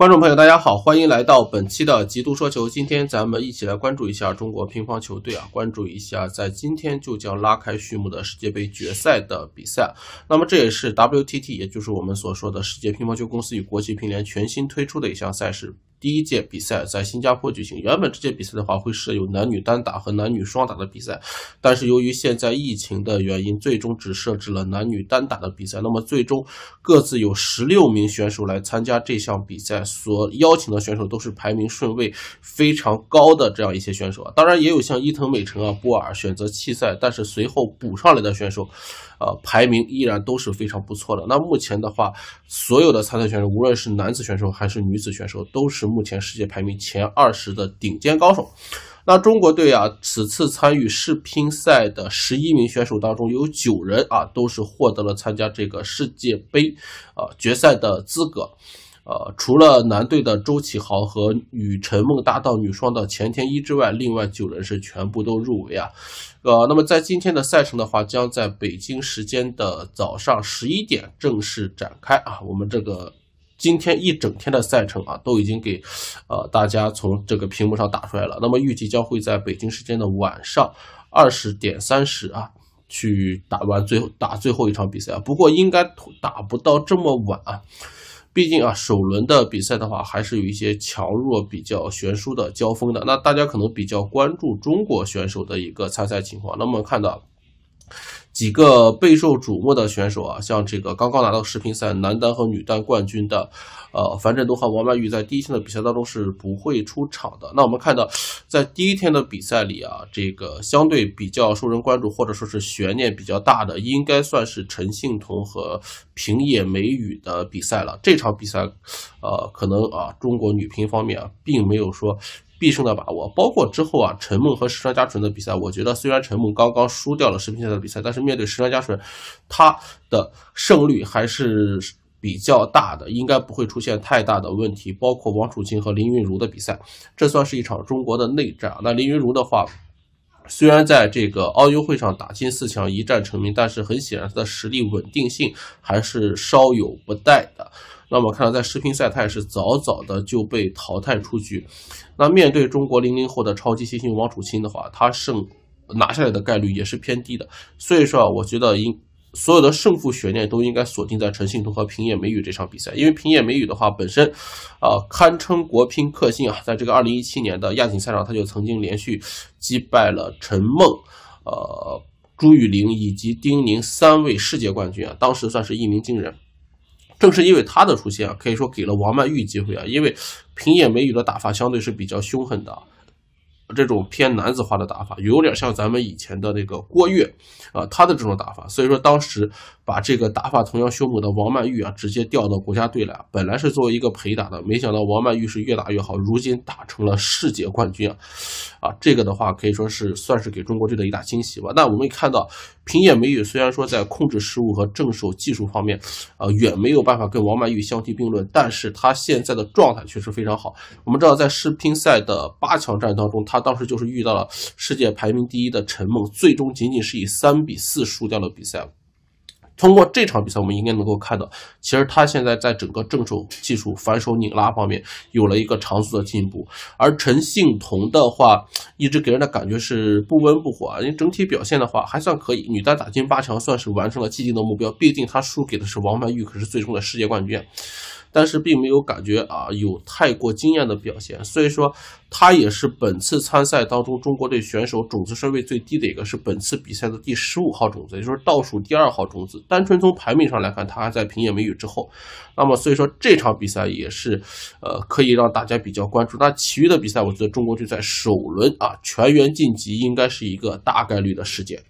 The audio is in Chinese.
观众朋友，大家好，欢迎来到本期的极度说球。今天咱们一起来关注一下中国乒乓球队啊，关注一下在今天就将拉开序幕的世界杯决赛的比赛。那么这也是 WTT，也就是我们所说的世界乒乓球公司与国际乒联全新推出的一项赛事。第一届比赛在新加坡举行。原本这届比赛的话会设有男女单打和男女双打的比赛，但是由于现在疫情的原因，最终只设置了男女单打的比赛。那么最终各自有十六名选手来参加这项比赛，所邀请的选手都是排名顺位非常高的这样一些选手啊。当然也有像伊藤美诚啊、波尔选择弃赛，但是随后补上来的选手，呃，排名依然都是非常不错的。那目前的话，所有的参赛选手，无论是男子选手还是女子选手，都是。目前世界排名前二十的顶尖高手，那中国队啊，此次参与世乒赛的十一名选手当中，有九人啊，都是获得了参加这个世界杯，呃，决赛的资格，呃，除了男队的周启豪和与陈梦搭档女双的钱天一之外，另外九人是全部都入围啊，呃，那么在今天的赛程的话，将在北京时间的早上十一点正式展开啊，我们这个。今天一整天的赛程啊，都已经给，呃，大家从这个屏幕上打出来了。那么预计将会在北京时间的晚上二十点三十啊，去打完最后打最后一场比赛啊。不过应该打不到这么晚啊，毕竟啊，首轮的比赛的话，还是有一些强弱比较悬殊的交锋的。那大家可能比较关注中国选手的一个参赛情况。那么看到。几个备受瞩目的选手啊，像这个刚刚拿到世乒赛男单和女单冠军的，呃，樊振东和王曼玉在第一天的比赛当中是不会出场的。那我们看到，在第一天的比赛里啊，这个相对比较受人关注或者说是悬念比较大的，应该算是陈幸同和平野美宇的比赛了。这场比赛，呃，可能啊，中国女乒方面啊，并没有说。必胜的把握，包括之后啊，陈梦和石川佳纯的比赛，我觉得虽然陈梦刚刚输掉了世乒赛的比赛，但是面对石川佳纯，她的胜率还是比较大的，应该不会出现太大的问题。包括王楚钦和林昀茹的比赛，这算是一场中国的内战。那林昀茹的话，虽然在这个奥运会上打进四强，一战成名，但是很显然她的实力稳定性还是稍有不待的。那我们看到，在世乒赛他也是早早的就被淘汰出局。那面对中国零零后的超级新星王楚钦的话，他胜拿下来的概率也是偏低的。所以说啊，我觉得应所有的胜负悬念都应该锁定在陈幸同和平野美宇这场比赛。因为平野美宇的话本身啊，堪称国乒克星啊，在这个二零一七年的亚锦赛上，他就曾经连续击败了陈梦、呃朱雨玲以及丁宁三位世界冠军啊，当时算是一鸣惊人。正是因为他的出现啊，可以说给了王曼玉机会啊。因为平野美宇的打法相对是比较凶狠的，这种偏男子化的打法，有点像咱们以前的那个郭跃啊，他的这种打法。所以说当时把这个打法同样凶猛的王曼玉啊，直接调到国家队来。本来是作为一个陪打的，没想到王曼玉是越打越好，如今打成了世界冠军啊。啊，这个的话可以说是算是给中国队的一大惊喜吧。那我们看到，平野美宇虽然说在控制失误和正手技术方面，呃，远没有办法跟王曼玉相提并论，但是他现在的状态确实非常好。我们知道，在世乒赛的八强战当中，他当时就是遇到了世界排名第一的陈梦，最终仅仅是以三比四输掉了比赛。通过这场比赛，我们应该能够看到，其实他现在在整个正手技术、反手拧拉方面有了一个长足的进步。而陈幸同的话，一直给人的感觉是不温不火，啊，因为整体表现的话还算可以。女单打进八强算是完成了既定的目标，毕竟她输给的是王曼玉，可是最终的世界冠军。但是并没有感觉啊，有太过惊艳的表现，所以说他也是本次参赛当中中国队选手种子身位最低的一个，是本次比赛的第十五号种子，也就是倒数第二号种子。单纯从排名上来看，他还在平野美宇之后。那么所以说这场比赛也是，呃，可以让大家比较关注。那其余的比赛，我觉得中国队在首轮啊全员晋级应该是一个大概率的事件。